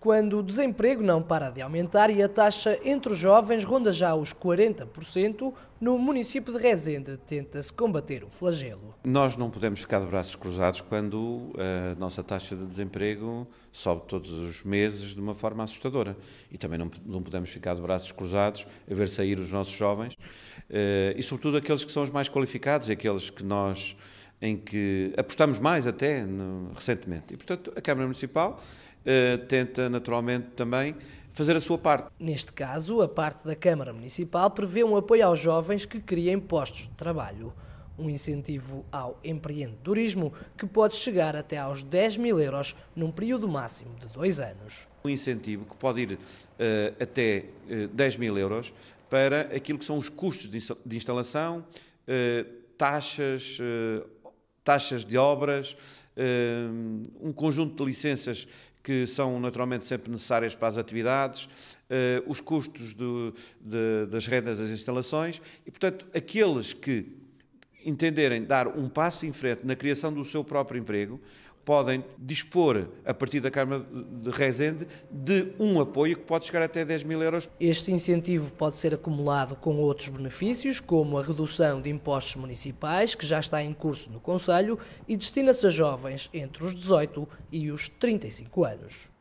quando o desemprego não para de aumentar e a taxa entre os jovens ronda já os 40%, no município de Rezende tenta-se combater o flagelo. Nós não podemos ficar de braços cruzados quando eh, a nossa taxa de desemprego sobe todos os meses de uma forma assustadora. E também não, não podemos ficar de braços cruzados a ver sair os nossos jovens eh, e, sobretudo, aqueles que são os mais qualificados e aqueles que nós em que apostamos mais até no, recentemente. E, portanto, a Câmara Municipal eh, tenta naturalmente também fazer a sua parte. Neste caso, a parte da Câmara Municipal prevê um apoio aos jovens que criem postos de trabalho. Um incentivo ao empreendedorismo que pode chegar até aos 10 mil euros num período máximo de dois anos. Um incentivo que pode ir uh, até uh, eh, 10 mil euros para aquilo que são os custos de, de instalação, uh, taxas, uh, taxas de obras, um conjunto de licenças que são naturalmente sempre necessárias para as atividades, eh, os custos do, de, das rendas das instalações e, portanto, aqueles que entenderem dar um passo em frente na criação do seu próprio emprego, podem dispor, a partir da Câmara de Rezende, de um apoio que pode chegar até 10 mil euros. Este incentivo pode ser acumulado com outros benefícios, como a redução de impostos municipais, que já está em curso no Conselho, e destina-se a jovens entre os 18 e os 35 anos.